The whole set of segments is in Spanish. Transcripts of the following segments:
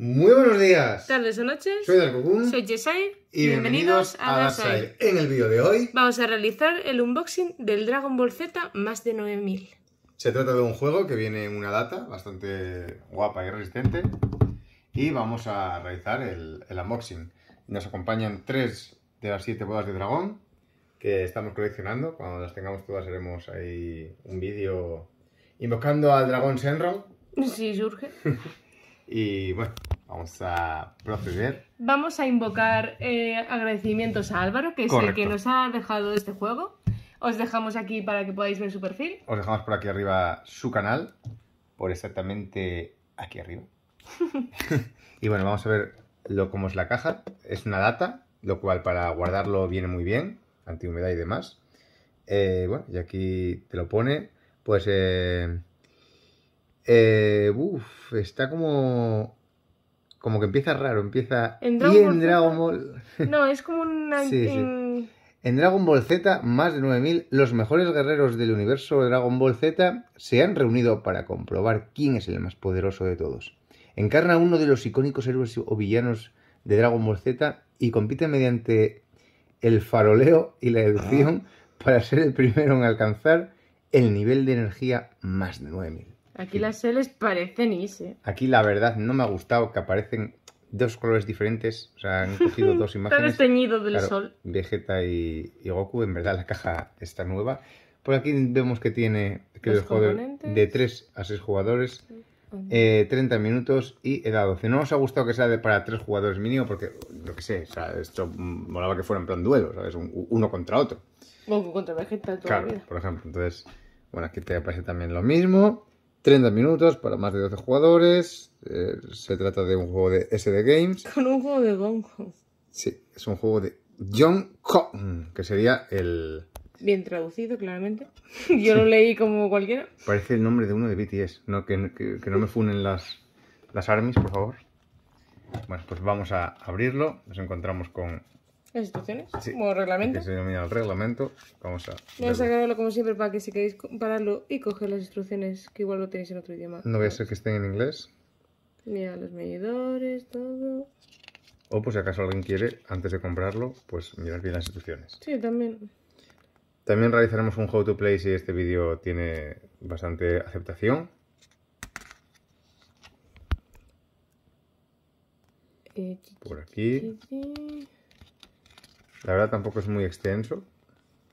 Muy buenos días. Tardes o noches. Soy Soy Jesai. Y bienvenidos, a En el vídeo de hoy vamos a realizar el unboxing del Dragon Ball Z más de 9000. Se trata de un juego que viene en una data bastante guapa y resistente. Y vamos a realizar el, unboxing. Nos acompañan tres de las siete bodas de dragón que estamos coleccionando. Cuando las tengamos todas haremos ahí un vídeo invocando al dragón Shenron. Si surge. Y bueno, vamos a proceder. Vamos a invocar eh, agradecimientos a Álvaro, que es el que nos ha dejado este juego. Os dejamos aquí para que podáis ver su perfil. Os dejamos por aquí arriba su canal, por exactamente aquí arriba. y bueno, vamos a ver lo cómo es la caja. Es una data, lo cual para guardarlo viene muy bien, antihumedad y demás. Eh, bueno, y aquí te lo pone, pues... Eh, eh, está como. Como que empieza raro, empieza. En Dragon, y en Dragon Ball. No, es como un... en... Dragon Ball Z, más de 9000, los mejores guerreros del universo de Dragon Ball Z se han reunido para comprobar quién es el más poderoso de todos. Encarna uno de los icónicos héroes o villanos de Dragon Ball Z y compite mediante el faroleo y la deducción ah. para ser el primero en alcanzar el nivel de energía más de 9000. Aquí las L's parecen is, eh. Aquí la verdad no me ha gustado que aparecen dos colores diferentes. O sea, han cogido dos imágenes. Están desteñido del sol. Vegeta y, Goku. En verdad la caja está nueva. Por aquí vemos que tiene que de 3 a 6 jugadores. 30 eh, minutos y edad 12. No nos ha gustado que sea de para 3 jugadores mínimo porque, lo que sé, o sea, esto molaba que fuera en plan duelo, ¿sabes? uno contra otro. Goku contra Vegeta toda la vida. por ejemplo. Entonces, bueno, aquí te aparece también lo mismo. 30 minutos para más de 12 jugadores. Eh, se trata de un juego de SD Games. Con un juego de Gong Sí, es un juego de John Kong, que sería el. Bien traducido, claramente. Yo lo leí como cualquiera. Parece el nombre de uno de BTS. No, que, no me funen las, las armies, por favor. Bueno, pues vamos a abrirlo. Nos encontramos con ¿Las instrucciones? como reglamento. el reglamento. Vamos a. como siempre para que si queréis compararlo y coger las instrucciones, que igual lo tenéis en otro idioma. No voy a ser que estén en inglés. a los medidores, todo. O pues si acaso alguien quiere, antes de comprarlo, pues mirar bien las instrucciones. Sí, también. También realizaremos un how to play si este vídeo tiene bastante aceptación. Eh, Por aquí. La verdad tampoco es muy extenso.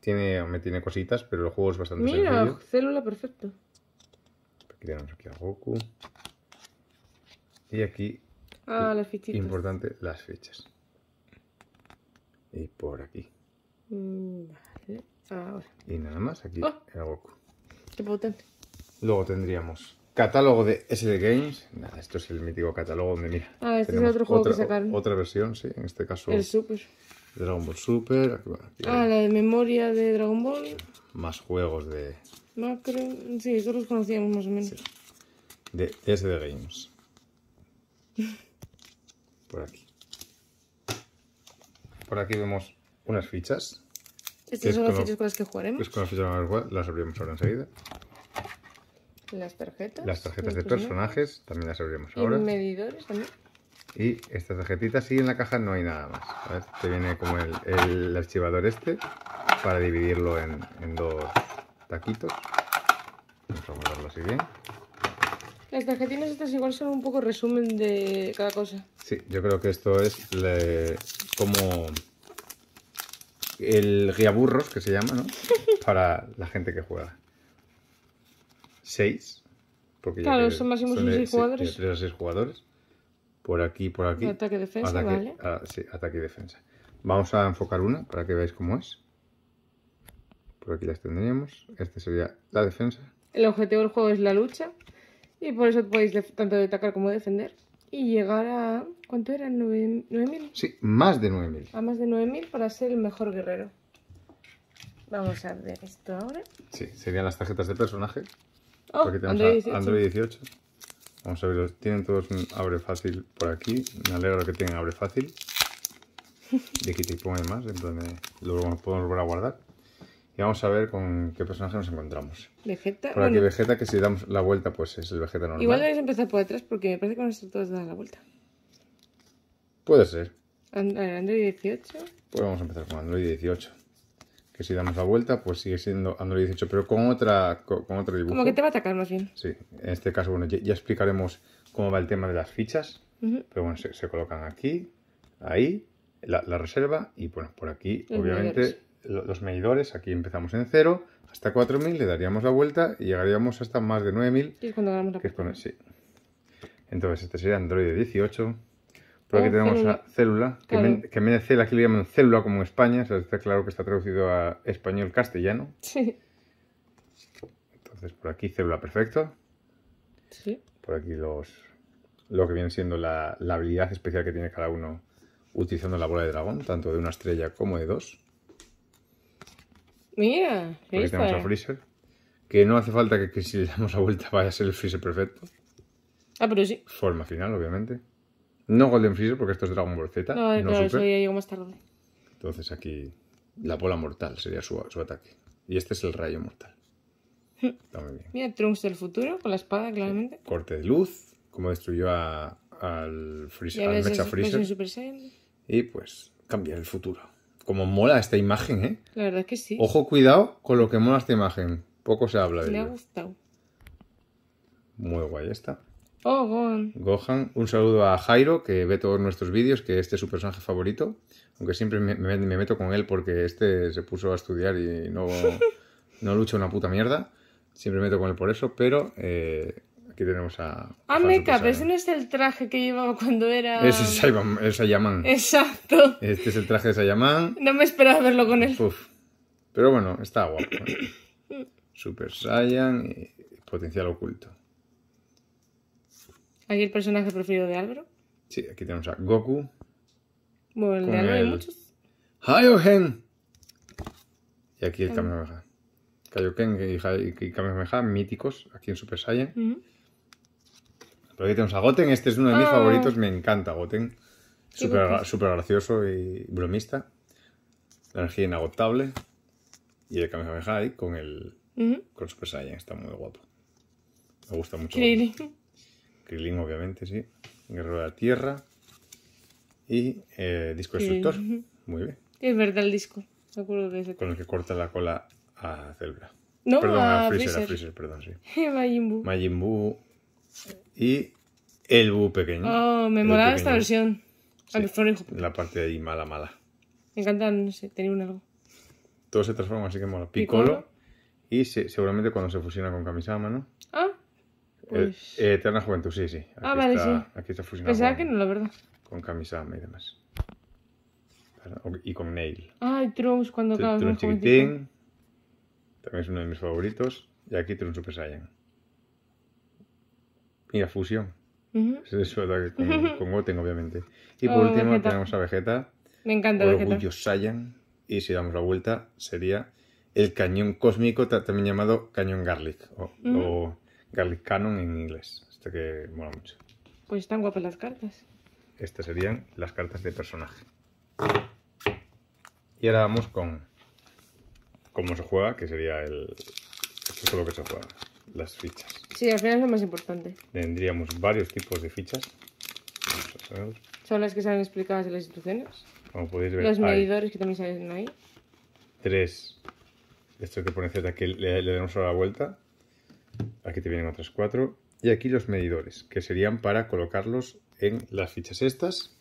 Tiene, me tiene cositas, pero el juego es bastante Mira, célula perfecta Aquí tenemos aquí a Goku. Y aquí, ah, las fichitas. importante, las fechas. Y por aquí. Mm, vale, ahora. Y nada más, aquí oh. el Goku. Qué potente. Luego tendríamos catálogo de SD Games. Nada, esto es el mítico catálogo donde mira. Ah, este es otro juego que sacaron. Otra versión, sí, en este caso. El Super. Dragon Ball Super. ah, la de memoria de Dragon Ball. Más juegos de. Macro. Sí, esos los conocíamos más o menos. De SD Games. Por aquí. Por aquí vemos unas fichas. Estas son las fichas con las que jugaremos. Es con las fichas con las, las abriremos ahora enseguida. Las tarjetas. Las tarjetas de personajes, también las abrimos ahora. ¿Y medidores también. Y estas tarjetita sí, en la caja no hay nada más. te viene como el, archivador este para dividirlo en, dos taquitos. Vamos a guardarlo así bien. Las tarjetitas estas igual son un poco resumen de cada cosa. Sí, yo creo que esto es como el guía burros que se llama, ¿no? para la gente que juega. Seis. Porque claro, son máximo son jugadores. seis jugadores por aquí, por aquí. Ataque, defensa, vale. Ah, sí, ataque y defensa. Vamos a enfocar una para que veáis cómo es. Por aquí las tendríamos. Este sería la defensa. El objetivo del juego es la lucha. Y por eso podéis tanto atacar como defender. Y llegar a... ¿Cuánto era? ¿9.000? Sí, más de 9.000. A más de 9.000 para ser el mejor guerrero. Vamos a ver esto ahora. Sí, serían las tarjetas de personaje. Oh, Android Android 18. Vamos a ver, Tienen todos un abre fácil por aquí. Me alegro que tengan abre fácil. De aquí te pone más, entonces luego nos podemos volver a guardar. Y vamos a ver con qué personaje nos encontramos. Vegeta. Por aquí Vegeta, que si damos la vuelta, pues es el Vegeta normal. Igual debéis empezar por detrás porque me parece que no esto todos dan la vuelta. Puede ser. Eh, Android 18. Pues vamos a empezar con Android 18 si damos la vuelta, pues sigue siendo Android 18, pero con otra con, otro dibujo. Como que te va a atacar más bien. Sí, en este caso, bueno, ya, explicaremos cómo va el tema de las fichas, pero bueno, se, colocan aquí, ahí, la, reserva y bueno, por aquí, obviamente, los medidores, aquí empezamos en cero, hasta 4.000 le daríamos la vuelta y llegaríamos hasta más de 9.000. Y cuando ganamos la sí. Entonces, este sería Android 18. Por aquí tenemos a célula, que, que en Venezuela aquí le llaman célula como en España, está claro que está traducido a español castellano. Sí. Entonces por aquí célula perfecto. Sí. Por aquí los lo que viene siendo la, habilidad especial que tiene cada uno utilizando la bola de dragón, tanto de una estrella como de dos. Mira, aquí tenemos a Freezer. Que no hace falta que, que si le damos la vuelta vaya a ser el Freezer perfecto. Ah, pero sí. Forma final, obviamente. No Golden Freezer, porque esto es Dragon Ball Z. No, no eso ya llegó más tarde. Entonces aquí la bola mortal sería su, su ataque. Y este es el rayo mortal. Está muy bien. Mira, Trunks del futuro con la espada, claramente. Corte de luz, como destruyó al, Freezer, Mecha Freezer. y pues cambiar el futuro. Como mola esta imagen, ¿eh? La verdad es que sí. Ojo, cuidado con lo que mola esta imagen. Poco se habla de ella. Me ha gustado. Muy guay esta. Oh, Gohan. Gohan. Un saludo a Jairo, que ve todos nuestros vídeos, que este es su personaje favorito. Aunque siempre me, meto con él porque este se puso a estudiar y no, no lucha una puta mierda. Siempre me meto con él por eso, pero eh, aquí tenemos a. Ah, pero ese no es el traje que llevaba cuando era. Ese es, Sayaman. Exacto. Este es el traje de Sayaman. No me esperaba verlo con él. Uf. Pero bueno, está guapo. ¿eh? Super Saiyan y potencial oculto. ¿Aquí el personaje preferido de Álvaro? Sí, aquí tenemos a Goku. Bueno, el de Álvaro hay muchos. ¡Hayohen! Y aquí el Kamehameha. Kaioken y Kamehameha, míticos, aquí en Super Saiyan. Pero aquí tenemos a Goten, este es uno de mis ah. favoritos, me encanta Goten. Súper gracioso y bromista. La energía inagotable. Y el Kamehameha ahí con el, con Super Saiyan, está muy guapo. Me gusta mucho. Krilin, obviamente, sí. Guerrero de la Tierra. Y eh, Disco Destructor. Muy bien. Es verdad el disco. Me ese. Con el que corta la cola a Zelda. No, perdón, a, Freezer, a Freezer, perdón, sí. Majin Buu. Majin Buu. Y el Bu pequeño. Oh, me molaba esta versión. la parte de ahí mala, mala. Me encanta, no sé, tener un algo. Todo se transforma, así que mola. Piccolo. Y se, seguramente cuando se fusiona con Kamisama, ¿no? Ah, eh, pues- eh, Eterna Juventud, sí, sí. Aquí ah, vale, está, sí. Aquí está fusionado. Pensaba que no, la verdad. Con Kamisama y demás. Y con nail. Ah, Trunks cuando acabas Trunks chiquitín. También es uno de mis favoritos. Y aquí Trunks Super Saiyan. Mira, fusión. Uh -huh. con, Goten, obviamente. Y por oh, último tenemos a Vegeta. Me encanta Vegeta. Orgullo Saiyan. Y si damos la vuelta, sería el cañón cósmico, también llamado cañón garlic. o Garlic Canon en inglés. Este que mola mucho. Pues están guapas las cartas. Estas serían las cartas de personaje. Y ahora vamos con cómo se juega, que sería el... Esto es lo que se juega, las fichas. Sí, al final es lo más importante. Tendríamos varios tipos de fichas. Son las que han explicadas en las instrucciones. Como podéis ver, Los medidores que también salen ahí. Tres. Esto que pone Z que le, le damos a la vuelta aquí te vienen otras cuatro, y aquí los medidores, que serían para colocarlos en las fichas estas.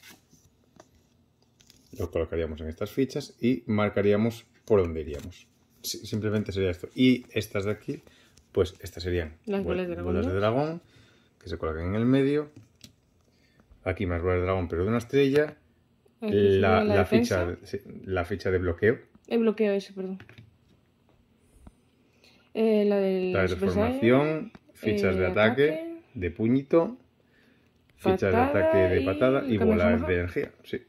Los colocaríamos en estas fichas y marcaríamos por dónde iríamos. Simplemente sería esto. Y estas de aquí, pues estas serían las bolas de dragón, de dragón que se colocan en el medio. Aquí más bolas de dragón, pero de una estrella. La, ficha, la ficha de bloqueo. El bloqueo ese, perdón. Eh, la, de formación, fichas de eh, ataque, de puñito, fichas de ataque de patada y, bolas de energía. Sí.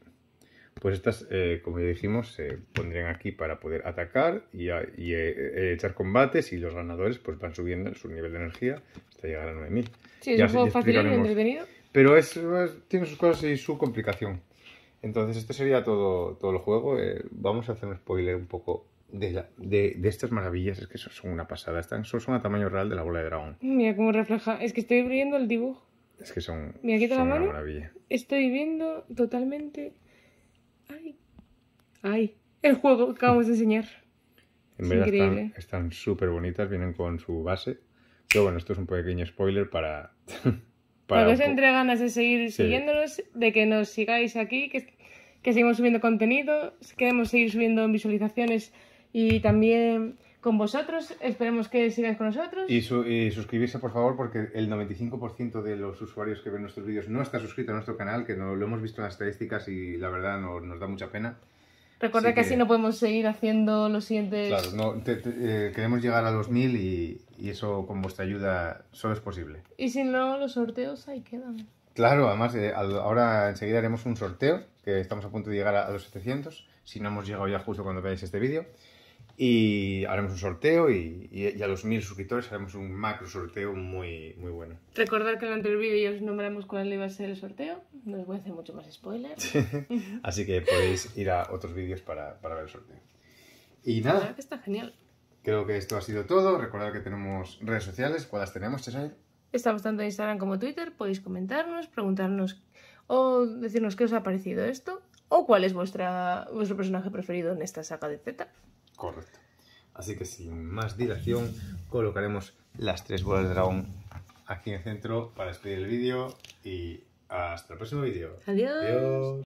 Pues estas, eh, como ya dijimos, se pondrían aquí para poder atacar y, echar combates y los ganadores pues van subiendo su nivel de energía hasta llegar a 9000. Sí, es un juego fácil Pero es, tiene sus cosas y su complicación. Entonces, este sería todo, todo el juego. vamos a hacer un spoiler un poco de, estas maravillas es que son una pasada. Están, son, son a tamaño real de la bola de dragón. Mira cómo refleja. Es que estoy viendo el dibujo. Es que son, una maravilla. Estoy viendo totalmente. Ay. El juego que acabamos de enseñar. están súper bonitas, vienen con su base. Pero bueno, esto es un pequeño spoiler para. para que os entre ganas de seguir siguiéndolos de que nos sigáis aquí, que, que seguimos subiendo contenido, queremos seguir subiendo visualizaciones y también con vosotros. Esperemos que sigáis con nosotros. Y, suscribirse, por favor, porque el 95% de los usuarios que ven nuestros vídeos no está suscrito a nuestro canal, que no, lo hemos visto en las estadísticas y la verdad nos da mucha pena. Recuerda que, así no podemos seguir haciendo los siguientes... Claro, eh, queremos llegar a los mil y, eso con vuestra ayuda solo es posible. Y si no, los sorteos ahí quedan. Claro, además eh, ahora enseguida haremos un sorteo, que estamos a punto de llegar a, a, los 700, si no hemos llegado ya justo cuando veáis este vídeo y haremos un sorteo y, y a los mil suscriptores haremos un macro sorteo muy, muy bueno. Recordad que en el anterior vídeo ya os nombramos cuál iba a ser el sorteo, no os voy a hacer mucho más spoiler. Así que podéis ir a otros vídeos para, para ver el sorteo. Y nada. que está genial. Creo que esto ha sido todo. Recordad que tenemos redes sociales. ¿Cuáles tenemos, Chesai? Estamos tanto en Instagram como Twitter. Podéis comentarnos, preguntarnos o decirnos qué os ha parecido esto o cuál es vuestra, vuestro personaje preferido en esta saga de Z. Correcto. Así que sin más dilación colocaremos las tres bolas de dragón aquí en el centro para despedir el vídeo y hasta el próximo vídeo. Adiós. Adiós.